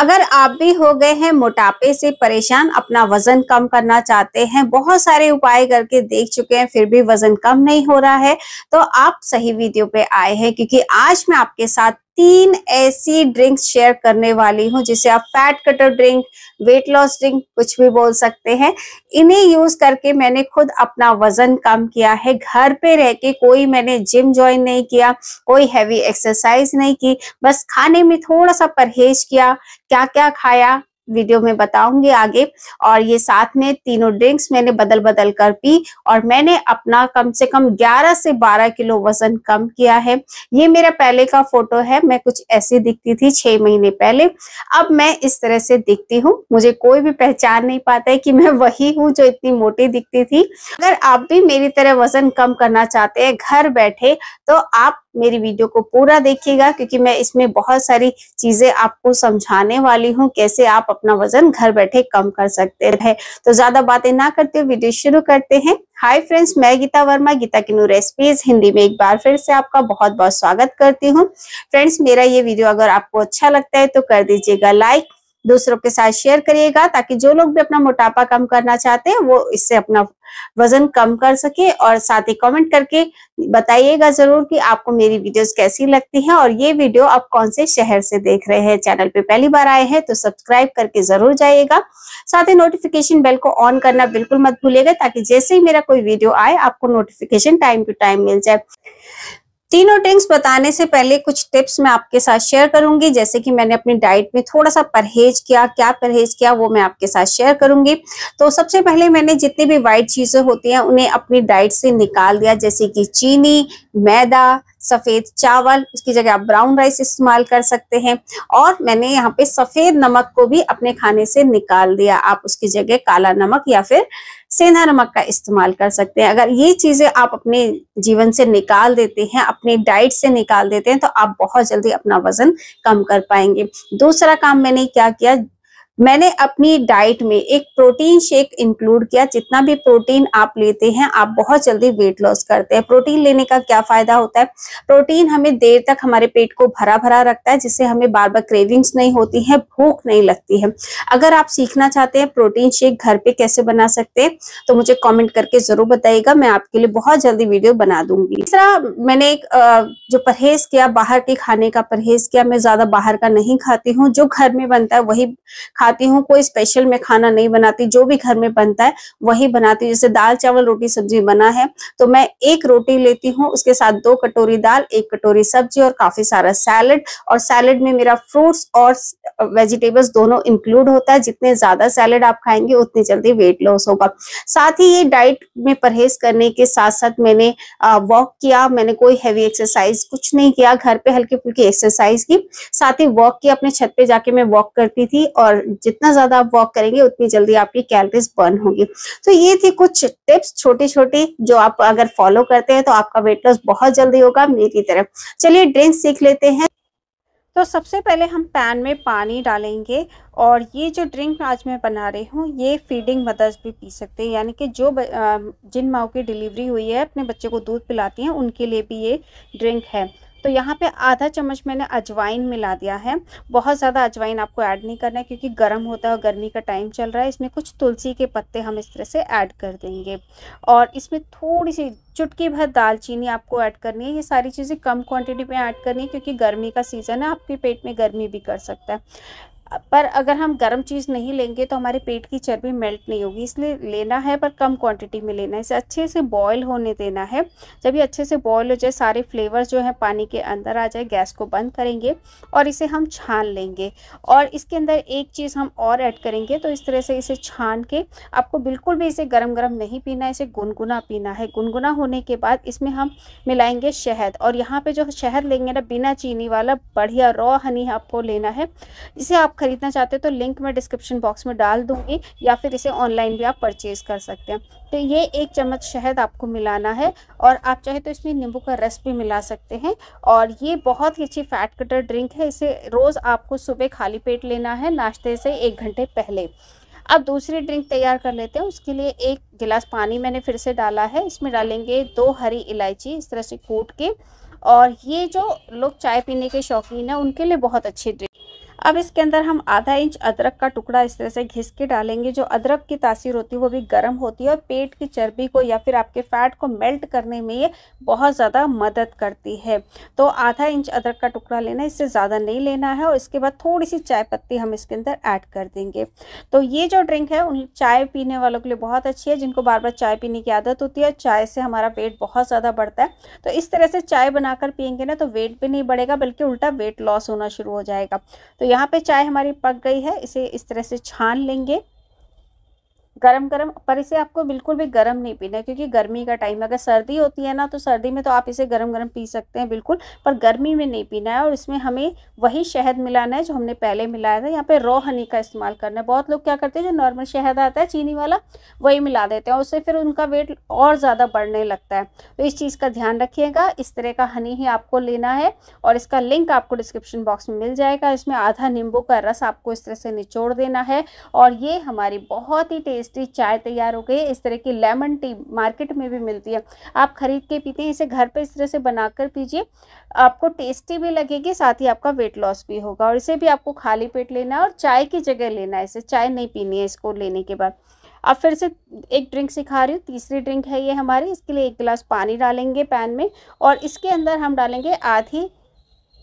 अगर आप भी हो गए हैं मोटापे से परेशान अपना वजन कम करना चाहते हैं बहुत सारे उपाय करके देख चुके हैं फिर भी वजन कम नहीं हो रहा है तो आप सही वीडियो पे आए हैं क्योंकि आज मैं आपके साथ तीन ऐसी ड्रिंक्स शेयर करने वाली हूँ जिसे आप fat cutter drink weight loss drink कुछ भी बोल सकते हैं इन्हें यूज करके मैंने खुद अपना वजन कम किया है घर पे रह के कोई मैंने जिम ज्वाइन नहीं किया कोई हैवी एक्सरसाइज नहीं की बस खाने में थोड़ा सा परहेज किया क्या क्या खाया वीडियो में बताऊंगी आगे और ये साथ में तीनों ड्रिंक्स मैंने बदल बदल कर पी और मैंने अपना कम से कम 11 से 12 किलो वजन कम किया है ये मेरा पहले का फोटो है मैं कुछ ऐसी दिखती थी छह महीने पहले अब मैं इस तरह से दिखती हूँ मुझे कोई भी पहचान नहीं पाता है कि मैं वही हूँ जो इतनी मोटी दिखती थी अगर आप भी मेरी तरह वजन कम करना चाहते हैं घर बैठे तो आप मेरी वीडियो को पूरा देखिएगा क्योंकि मैं इसमें बहुत सारी चीजें आपको समझाने वाली हूँ कैसे आप अपना वजन घर बैठे कम कर सकते हैं तो ज्यादा बातें ना करते हुए वीडियो शुरू करते हैं हाय फ्रेंड्स मैं गीता वर्मा गीता की नू रेसिपीज हिंदी में एक बार फिर से आपका बहुत बहुत स्वागत करती हूँ फ्रेंड्स मेरा ये वीडियो अगर आपको अच्छा लगता है तो कर दीजिएगा लाइक दूसरों के साथ शेयर करिएगा ताकि जो लोग भी अपना मोटापा कम करना चाहते हैं वो इससे अपना वजन कम कर सके और साथ ही कमेंट करके बताइएगा जरूर कि आपको मेरी वीडियोस कैसी लगती हैं और ये वीडियो आप कौन से शहर से देख रहे हैं चैनल पे पहली बार आए हैं तो सब्सक्राइब करके जरूर जाइएगा साथ ही नोटिफिकेशन बेल को ऑन करना बिल्कुल मत भूलेगा ताकि जैसे ही मेरा कोई वीडियो आए आपको नोटिफिकेशन टाइम टू टाइम मिल जाए तीनों ड्रिंक्स बताने से पहले कुछ टिप्स मैं आपके साथ शेयर करूंगी जैसे कि मैंने अपनी डाइट में थोड़ा सा परहेज किया क्या परहेज किया वो मैं आपके साथ शेयर करूंगी तो सबसे पहले मैंने जितनी भी वाइट चीज़ें होती हैं उन्हें अपनी डाइट से निकाल दिया जैसे कि चीनी मैदा सफ़ेद चावल उसकी जगह आप ब्राउन राइस इस्तेमाल कर सकते हैं और मैंने यहाँ पे सफ़ेद नमक को भी अपने खाने से निकाल दिया आप उसकी जगह काला नमक या फिर सेंधा नमक का इस्तेमाल कर सकते हैं अगर ये चीजें आप अपने जीवन से निकाल देते हैं अपनी डाइट से निकाल देते हैं तो आप बहुत जल्दी अपना वजन कम कर पाएंगे दूसरा काम मैंने क्या किया मैंने अपनी डाइट में एक प्रोटीन शेक इंक्लूड किया जितना भी प्रोटीन आप लेते हैं आप बहुत जल्दी वेट लॉस करते हैं प्रोटीन लेने का क्या फायदा होता है प्रोटीन हमें देर तक हमारे पेट को भरा भरा रखता है जिससे हमें बार बार क्रेविंग्स नहीं होती है भूख नहीं लगती है अगर आप सीखना चाहते हैं प्रोटीन शेक घर पे कैसे बना सकते हैं तो मुझे कॉमेंट करके जरूर बताइएगा मैं आपके लिए बहुत जल्दी वीडियो बना दूंगी तीसरा मैंने एक जो परहेज किया बाहर के खाने का परहेज किया मैं ज्यादा बाहर का नहीं खाती हूँ जो घर में बनता है वही खा बनाती हूँ कोई स्पेशल मैं खाना नहीं बनाती जो भी घर में बनता है वही बनाती हूँ जैसे दाल चावल रोटी सब्जी बना है तो मैं एक रोटी लेती हूँ उसके साथ दो कटोरी दाल एक कटोरी सब्जी और काफी सारा सैलड और सैलड में मेरा फ्रूट्स और वेजिटेबल्स दोनों इंक्लूड होता है जितने ज्यादा सैलड आप खाएंगे उतनी जल्दी वेट लॉस होगा साथ ही ये डाइट में परहेज करने के साथ साथ मैंने वॉक किया मैंने कोई हैवी एक्सरसाइज कुछ नहीं किया घर पे हल्की फुल्की एक्सरसाइज की साथ ही वॉक किया अपने छत पे जाके मैं वॉक करती थी और जितना ज्यादा आप वॉक करेंगे उतनी जल्दी आपकी कैलरीज बर्न होगी तो ये थी कुछ टिप्स छोटी छोटी जो आप अगर फॉलो करते हैं तो आपका वेट लॉस बहुत जल्दी होगा मेरी तरफ चलिए ड्रिंक सीख लेते हैं तो सबसे पहले हम पैन में पानी डालेंगे और ये जो ड्रिंक आज मैं बना रही हूँ ये फीडिंग मदर्स भी पी सकते हैं यानी कि जो जिन माओ की डिलीवरी हुई है अपने बच्चे को दूध पिलाती हैं उनके लिए भी ये ड्रिंक है तो यहाँ पे आधा चम्मच मैंने अजवाइन मिला दिया है बहुत ज़्यादा अजवाइन आपको ऐड नहीं करना है क्योंकि गर्म होता है और गर्मी का टाइम चल रहा है इसमें कुछ तुलसी के पत्ते हम इस तरह से ऐड कर देंगे और इसमें थोड़ी सी चुटकी भर दालचीनी आपको ऐड करनी है ये सारी चीज़ें कम क्वांटिटी में ऐड करनी है क्योंकि गर्मी का सीज़न है आपके पेट में गर्मी भी कर सकता है पर अगर हम गर्म चीज़ नहीं लेंगे तो हमारे पेट की चर्बी मेल्ट नहीं होगी इसलिए लेना है पर कम क्वांटिटी में लेना है इसे अच्छे से बॉयल होने देना है जब ये अच्छे से बॉयल हो जाए सारे फ्लेवर जो है पानी के अंदर आ जाए गैस को बंद करेंगे और इसे हम छान लेंगे और इसके अंदर एक चीज़ हम और ऐड करेंगे तो इस तरह से इसे छान के आपको बिल्कुल भी इसे गर्म गर्म नहीं पीना है इसे गुनगुना पीना है गुनगुना होने के बाद इसमें हम मिलाएंगे शहद और यहाँ पर जो शहद लेंगे ना बिना चीनी वाला बढ़िया रॉ हनी आपको लेना है इसे आप खरीदना चाहते हो तो लिंक मैं डिस्क्रिप्शन बॉक्स में डाल दूँगी या फिर इसे ऑनलाइन भी आप परचेज़ कर सकते हैं तो ये एक चम्मच शहद आपको मिलाना है और आप चाहे तो इसमें नींबू का रस भी मिला सकते हैं और ये बहुत ही अच्छी फैट कटर ड्रिंक है इसे रोज़ आपको सुबह खाली पेट लेना है नाश्ते से एक घंटे पहले अब दूसरी ड्रिंक तैयार कर लेते हैं उसके लिए एक गिलास पानी मैंने फिर से डाला है इसमें डालेंगे दो हरी इलायची इस तरह से कूट के और ये जो लोग चाय पीने के शौकीन हैं उनके लिए बहुत अच्छी ड्रिंक अब इसके अंदर हम आधा इंच अदरक का टुकड़ा इस तरह से घिस के डालेंगे जो अदरक की तासीर होती है वो भी गर्म होती है और पेट की चर्बी को या फिर आपके फैट को मेल्ट करने में ये बहुत ज़्यादा मदद करती है तो आधा इंच अदरक का टुकड़ा लेना इससे ज़्यादा नहीं लेना है और इसके बाद थोड़ी सी चाय पत्ती हम इसके अंदर ऐड कर देंगे तो ये जो ड्रिंक है उन चाय पीने वालों के लिए बहुत अच्छी है जिनको बार बार चाय पीने की आदत होती है चाय से हमारा वेट बहुत ज़्यादा बढ़ता है तो इस तरह से चाय बनाकर पियेंगे ना तो वेट भी नहीं बढ़ेगा बल्कि उल्टा वेट लॉस होना शुरू हो जाएगा तो यहाँ पे चाय हमारी पक गई है इसे इस तरह से छान लेंगे गरम गरम पर इसे आपको बिल्कुल भी गरम नहीं पीना है क्योंकि गर्मी का टाइम है अगर सर्दी होती है ना तो सर्दी में तो आप इसे गरम गरम पी सकते हैं बिल्कुल पर गर्मी में नहीं पीना है और इसमें हमें वही शहद मिलाना है जो हमने पहले मिलाया था यहाँ पे रॉ हनी का इस्तेमाल करना है बहुत लोग क्या करते हैं जो नॉर्मल शहद आता है चीनी वाला वही मिला देते हैं उससे फिर उनका वेट और ज़्यादा बढ़ने लगता है तो इस चीज़ का ध्यान रखिएगा इस तरह का हनी ही आपको लेना है और इसका लिंक आपको डिस्क्रिप्शन बॉक्स में मिल जाएगा इसमें आधा नींबू का रस आपको इस तरह से निचोड़ देना है और ये हमारी बहुत ही टेस्ट टेस्टी चाय तैयार हो गई इस तरह की लेमन टी मार्केट में भी मिलती है आप ख़रीद के पीते हैं इसे घर पर इस तरह से बनाकर पीजिए आपको टेस्टी भी लगेगी साथ ही आपका वेट लॉस भी होगा और इसे भी आपको खाली पेट लेना है और चाय की जगह लेना है इसे चाय नहीं पीनी है इसको लेने के बाद अब फिर से एक ड्रिंक सिखा रही हूँ तीसरी ड्रिंक है ये हमारी इसके लिए एक गिलास पानी डालेंगे पैन में और इसके अंदर हम डालेंगे आधी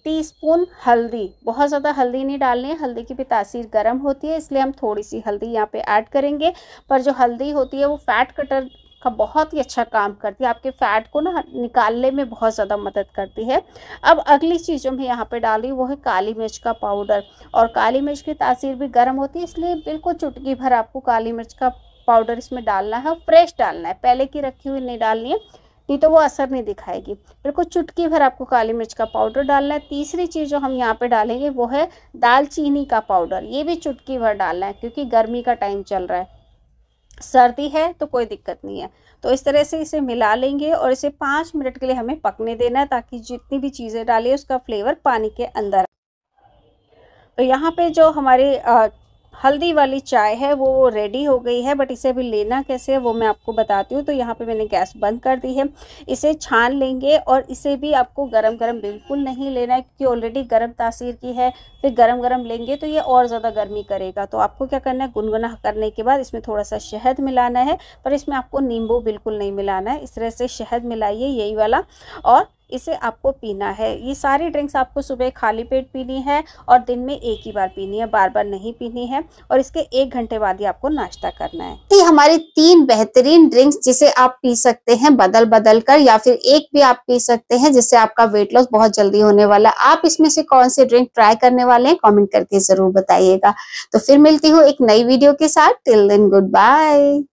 टीस्पून हल्दी बहुत ज़्यादा हल्दी नहीं डालनी है हल्दी की भी तासीर गर्म होती है इसलिए हम थोड़ी सी हल्दी यहाँ पे ऐड करेंगे पर जो हल्दी होती है वो फैट कटर का बहुत ही अच्छा काम करती है आपके फैट को ना निकालने में बहुत ज़्यादा मदद करती है अब अगली चीज़ जो मैं यहाँ पे डाली वो है काली मिर्च का पाउडर और काली मिर्च की तासीर भी गर्म होती है इसलिए बिल्कुल चुटकी भर आपको काली मिर्च का पाउडर इसमें डालना है फ्रेश डालना है पहले की रखी हुई नहीं डालनी है नहीं तो वो असर नहीं दिखाएगी बिल्कुल चुटकी भर आपको काली मिर्च का पाउडर डालना है तीसरी चीज़ जो हम यहाँ पे डालेंगे वो है दालचीनी का पाउडर ये भी चुटकी भर डालना है क्योंकि गर्मी का टाइम चल रहा है सर्दी है तो कोई दिक्कत नहीं है तो इस तरह से इसे मिला लेंगे और इसे पाँच मिनट के लिए हमें पकने देना है ताकि जितनी भी चीज़ें डाली उसका फ्लेवर पानी के अंदर तो यहाँ पे जो हमारे हल्दी वाली चाय है वो रेडी हो गई है बट इसे अभी लेना कैसे है वो मैं आपको बताती हूँ तो यहाँ पे मैंने गैस बंद कर दी है इसे छान लेंगे और इसे भी आपको गरम गरम बिल्कुल नहीं लेना है क्योंकि ऑलरेडी गरम तासीर की है फिर गरम गरम लेंगे तो ये और ज़्यादा गर्मी करेगा तो आपको क्या करना है गुनगुना करने के बाद इसमें थोड़ा सा शहद मिलाना है पर इसमें आपको नींबू बिल्कुल नहीं मिलाना है इस तरह से शहद मिलाइए यही वाला और इसे आपको पीना है ये सारी ड्रिंक्स आपको सुबह खाली पेट पीनी है और दिन में एक ही बार पीनी है बार बार नहीं पीनी है और इसके एक घंटे बाद ही आपको नाश्ता करना है ये हमारी तीन बेहतरीन ड्रिंक्स जिसे आप पी सकते हैं बदल बदल कर या फिर एक भी आप पी सकते हैं जिससे आपका वेट लॉस बहुत जल्दी होने वाला है आप इसमें से कौन सी ड्रिंक ट्राई करने वाले हैं कॉमेंट करके जरूर बताइएगा तो फिर मिलती हूँ एक नई वीडियो के साथ टिल दिन गुड बाय